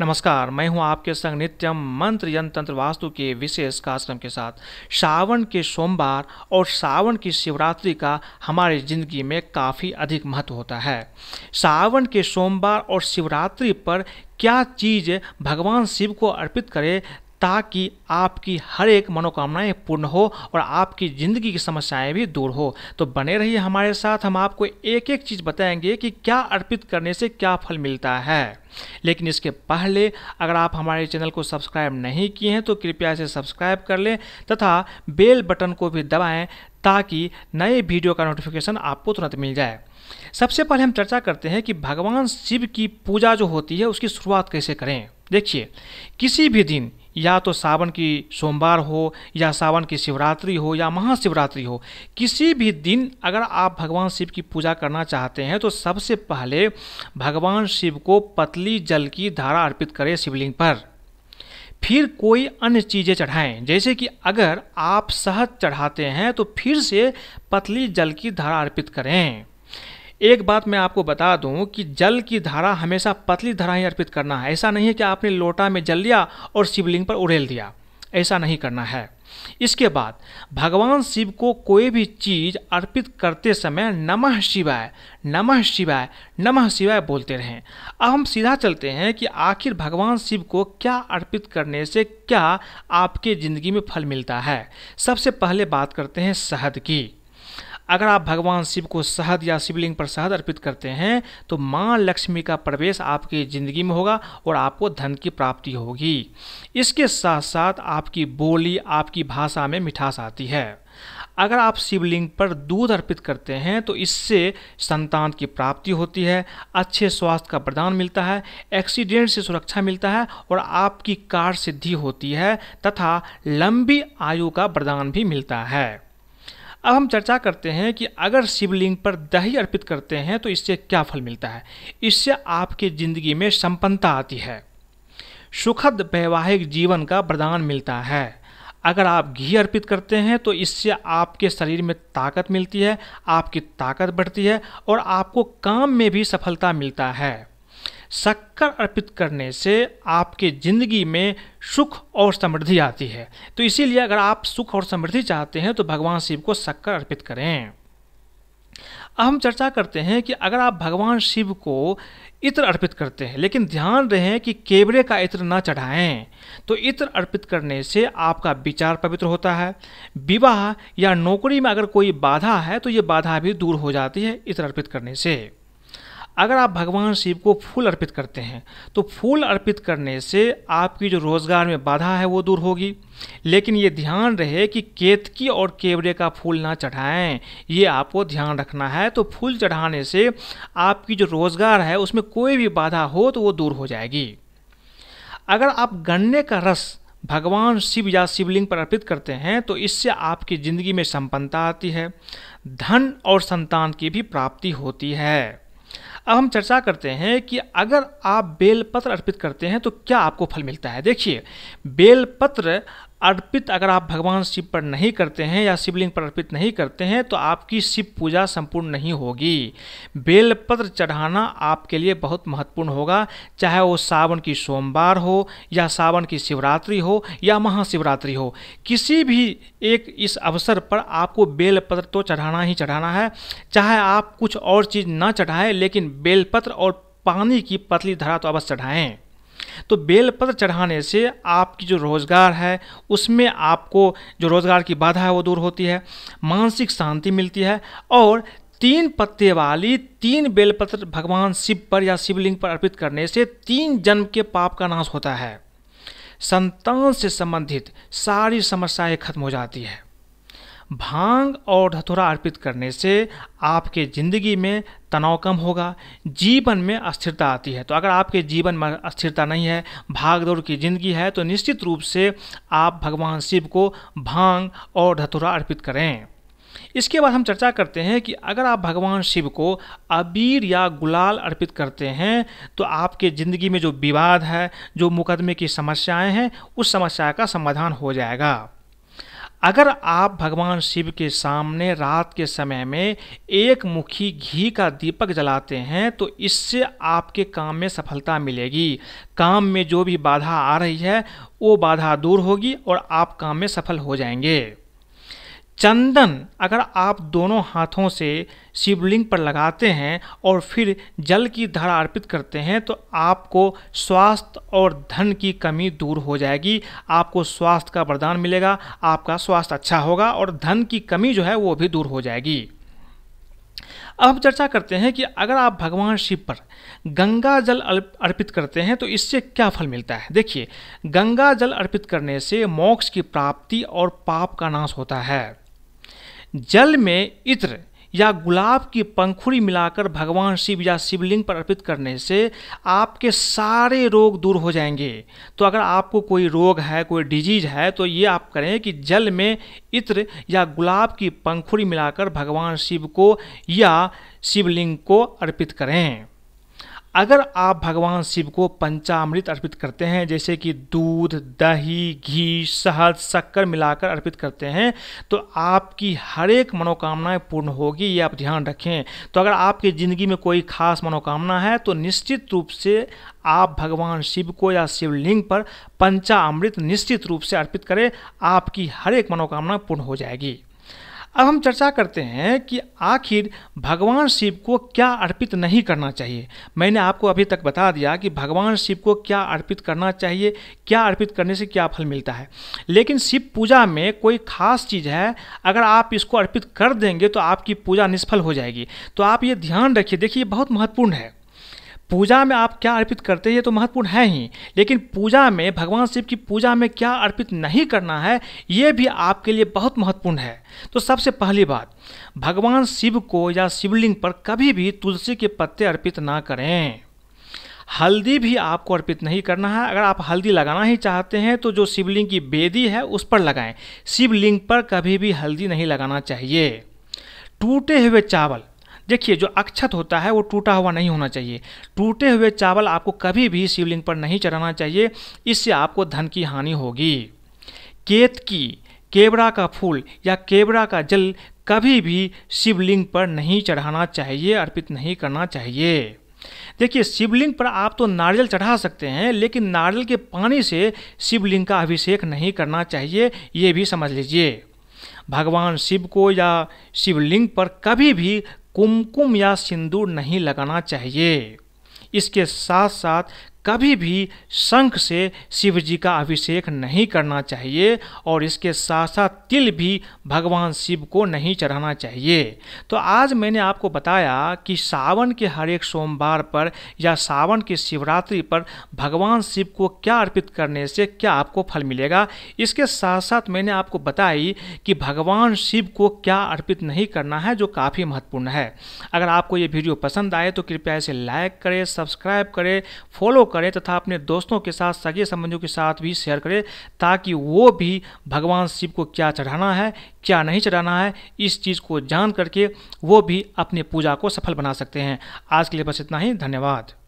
नमस्कार मैं हूं आपके संग नित्यम मंत्र यंत्र वास्तु के विशेष कार्यक्रम के साथ सावन के सोमवार और सावन की शिवरात्रि का हमारी जिंदगी में काफ़ी अधिक महत्व होता है सावन के सोमवार और शिवरात्रि पर क्या चीज़ भगवान शिव को अर्पित करें ताकि आपकी हर एक मनोकामनाएं पूर्ण हो और आपकी ज़िंदगी की समस्याएं भी दूर हो तो बने रहिए हमारे साथ हम आपको एक एक चीज़ बताएंगे कि क्या अर्पित करने से क्या फल मिलता है लेकिन इसके पहले अगर आप हमारे चैनल को सब्सक्राइब नहीं किए हैं तो कृपया इसे सब्सक्राइब कर लें तथा बेल बटन को भी दबाएं ताकि नए वीडियो का नोटिफिकेशन आपको तुरंत मिल जाए सबसे पहले हम चर्चा करते हैं कि भगवान शिव की पूजा जो होती है उसकी शुरुआत कैसे करें देखिए किसी भी दिन या तो सावन की सोमवार हो या सावन की शिवरात्रि हो या महाशिवरात्रि हो किसी भी दिन अगर आप भगवान शिव की पूजा करना चाहते हैं तो सबसे पहले भगवान शिव को पतली जल की धारा अर्पित करें शिवलिंग पर फिर कोई अन्य चीज़ें चढ़ाएं जैसे कि अगर आप शहद चढ़ाते हैं तो फिर से पतली जल की धारा अर्पित करें एक बात मैं आपको बता दूं कि जल की धारा हमेशा पतली धारा ही अर्पित करना है ऐसा नहीं है कि आपने लोटा में जल लिया और शिवलिंग पर उड़ेल दिया ऐसा नहीं करना है इसके बाद भगवान शिव को कोई भी चीज अर्पित करते समय नमः शिवाय नमः शिवाय नमः शिवाय बोलते रहें अब हम सीधा चलते हैं कि आखिर भगवान शिव को क्या अर्पित करने से क्या आपके ज़िंदगी में फल मिलता है सबसे पहले बात करते हैं शहद की अगर आप भगवान शिव को शहद या शिवलिंग पर शहद अर्पित करते हैं तो माँ लक्ष्मी का प्रवेश आपकी ज़िंदगी में होगा और आपको धन की प्राप्ति होगी इसके साथ साथ आपकी बोली आपकी भाषा में मिठास आती है अगर आप शिवलिंग पर दूध अर्पित करते हैं तो इससे संतान की प्राप्ति होती है अच्छे स्वास्थ्य का प्रदान मिलता है एक्सीडेंट से सुरक्षा मिलता है और आपकी कार्य सिद्धि होती है तथा लंबी आयु का प्रदान भी मिलता है अब हम चर्चा करते हैं कि अगर शिवलिंग पर दही अर्पित करते हैं तो इससे क्या फल मिलता है इससे आपकी ज़िंदगी में संपन्नता आती है सुखद वैवाहिक जीवन का वरदान मिलता है अगर आप घी अर्पित करते हैं तो इससे आपके शरीर में ताकत मिलती है आपकी ताकत बढ़ती है और आपको काम में भी सफलता मिलता है शक्कर अर्पित करने से आपके ज़िंदगी में सुख और समृद्धि आती है तो इसीलिए अगर आप सुख और समृद्धि चाहते हैं तो भगवान शिव को शक्कर अर्पित करें अब हम चर्चा करते हैं कि अगर आप भगवान शिव को इत्र अर्पित करते हैं लेकिन ध्यान रहे कि केवड़े का इत्र ना चढ़ाएं तो इत्र अर्पित करने से आपका विचार पवित्र होता है विवाह या नौकरी में अगर कोई बाधा है तो ये बाधा भी दूर हो जाती है इत्र अर्पित करने से अगर आप भगवान शिव को फूल अर्पित करते हैं तो फूल अर्पित करने से आपकी जो रोज़गार में बाधा है वो दूर होगी लेकिन ये ध्यान रहे कि केतकी और केवड़े का फूल ना चढ़ाएं ये आपको ध्यान रखना है तो फूल चढ़ाने से आपकी जो रोज़गार है उसमें कोई भी बाधा हो तो वो दूर हो जाएगी अगर आप गन्ने का रस भगवान शिव या शिवलिंग पर अर्पित करते हैं तो इससे आपकी ज़िंदगी में संपन्नता आती है धन और संतान की भी प्राप्ति होती है अब हम चर्चा करते हैं कि अगर आप बेलपत्र अर्पित करते हैं तो क्या आपको फल मिलता है देखिए बेलपत्र अर्पित अगर आप भगवान शिव पर नहीं करते हैं या शिवलिंग पर अर्पित नहीं करते हैं तो आपकी शिव पूजा संपूर्ण नहीं होगी बेलपत्र चढ़ाना आपके लिए बहुत महत्वपूर्ण होगा चाहे वो सावन की सोमवार हो या सावन की शिवरात्रि हो या महाशिवरात्रि हो किसी भी एक इस अवसर पर आपको बेलपत्र तो चढ़ाना ही चढ़ाना है चाहे आप कुछ और चीज़ ना चढ़ाएं लेकिन बेलपत्र और पानी की पतली धारा तो अवश्य चढ़ाएँ तो बेलपत्र चढ़ाने से आपकी जो रोज़गार है उसमें आपको जो रोज़गार की बाधा है वो दूर होती है मानसिक शांति मिलती है और तीन पत्ते वाली तीन बेलपत्र भगवान शिव पर या शिवलिंग पर अर्पित करने से तीन जन्म के पाप का नाश होता है संतान से संबंधित सारी समस्याएं खत्म हो जाती है भांग और धतुरा अर्पित करने से आपके ज़िंदगी में तनाव कम होगा जीवन में अस्थिरता आती है तो अगर आपके जीवन में अस्थिरता नहीं है भाग दौड़ की ज़िंदगी है तो निश्चित रूप से आप भगवान शिव को भांग और धतुरा अर्पित करें इसके बाद हम चर्चा करते हैं कि अगर आप भगवान शिव को अबीर या गुलाल अर्पित करते हैं तो आपके ज़िंदगी में जो विवाद है जो मुकदमे की समस्याएं हैं उस समस्या का समाधान हो जाएगा अगर आप भगवान शिव के सामने रात के समय में एक मुखी घी का दीपक जलाते हैं तो इससे आपके काम में सफलता मिलेगी काम में जो भी बाधा आ रही है वो बाधा दूर होगी और आप काम में सफल हो जाएंगे चंदन अगर आप दोनों हाथों से शिवलिंग पर लगाते हैं और फिर जल की धारा अर्पित करते हैं तो आपको स्वास्थ्य और धन की कमी दूर हो जाएगी आपको स्वास्थ्य का वरदान मिलेगा आपका स्वास्थ्य अच्छा होगा और धन की कमी जो है वो भी दूर हो जाएगी अब हम चर्चा करते हैं कि अगर आप भगवान शिव पर गंगा जल अर्पित करते हैं तो इससे क्या फल मिलता है देखिए गंगा जल अर्पित करने से मोक्ष की प्राप्ति और पाप का नाश होता है जल में इत्र या गुलाब की पंखुड़ी मिलाकर भगवान शिव या शिवलिंग पर अर्पित करने से आपके सारे रोग दूर हो जाएंगे तो अगर आपको कोई रोग है कोई डिजीज है तो ये आप करें कि जल में इत्र या गुलाब की पंखुड़ी मिलाकर भगवान शिव को या शिवलिंग को अर्पित करें अगर आप भगवान शिव को पंचामृत अर्पित करते हैं जैसे कि दूध दही घी शहद शक्कर मिलाकर अर्पित करते हैं तो आपकी हर एक मनोकामनाएं पूर्ण होगी ये आप ध्यान रखें तो अगर आपकी ज़िंदगी में कोई खास मनोकामना है तो निश्चित रूप से आप भगवान शिव को या शिवलिंग पर पंचामृत निश्चित रूप से अर्पित करें आपकी हर एक मनोकामना पूर्ण हो जाएगी अब हम चर्चा करते हैं कि आखिर भगवान शिव को क्या अर्पित नहीं करना चाहिए मैंने आपको अभी तक बता दिया कि भगवान शिव को क्या अर्पित करना चाहिए क्या अर्पित करने से क्या फल मिलता है लेकिन शिव पूजा में कोई खास चीज़ है अगर आप इसको अर्पित कर देंगे तो आपकी पूजा निष्फल हो जाएगी तो आप ये ध्यान रखिए देखिए बहुत महत्वपूर्ण है पूजा में आप क्या अर्पित करते हैं ये तो महत्वपूर्ण है ही लेकिन पूजा में भगवान शिव की पूजा में क्या अर्पित नहीं करना है ये भी आपके लिए बहुत महत्वपूर्ण है तो सबसे पहली बात भगवान शिव को या शिवलिंग पर कभी भी तुलसी के पत्ते अर्पित ना करें हल्दी भी आपको अर्पित नहीं करना है अगर आप हल्दी लगाना ही चाहते हैं तो जो शिवलिंग की बेदी है उस पर लगाएं शिवलिंग पर कभी भी हल्दी नहीं लगाना चाहिए टूटे हुए चावल देखिए जो अक्षत होता है वो टूटा हुआ नहीं होना चाहिए टूटे हुए चावल आपको कभी भी शिवलिंग पर नहीं चढ़ाना चाहिए इससे आपको धन की हानि होगी केत की केवड़ा का फूल या केवड़ा का जल कभी भी शिवलिंग पर नहीं चढ़ाना चाहिए अर्पित नहीं करना चाहिए देखिए शिवलिंग पर आप तो नारियल चढ़ा सकते हैं लेकिन नारियल के पानी से शिवलिंग का अभिषेक नहीं करना चाहिए ये भी समझ लीजिए भगवान शिव को या शिवलिंग पर कभी भी कुमकुम या सिंदूर नहीं लगाना चाहिए इसके साथ साथ कभी भी शंख से शिव जी का अभिषेक नहीं करना चाहिए और इसके साथ साथ तिल भी भगवान शिव को नहीं चढ़ाना चाहिए तो आज मैंने आपको बताया कि सावन के हर एक सोमवार पर या सावन की शिवरात्रि पर भगवान शिव को क्या अर्पित करने से क्या आपको फल मिलेगा इसके साथ साथ मैंने आपको बताई कि भगवान शिव को क्या अर्पित नहीं करना है जो काफ़ी महत्वपूर्ण है अगर आपको ये वीडियो पसंद आए तो कृपया इसे लाइक करें सब्सक्राइब करें फॉलो करें तथा अपने दोस्तों के साथ सगे संबंधियों के साथ भी शेयर करें ताकि वो भी भगवान शिव को क्या चढ़ाना है क्या नहीं चढ़ाना है इस चीज़ को जान करके वो भी अपनी पूजा को सफल बना सकते हैं आज के लिए बस इतना ही धन्यवाद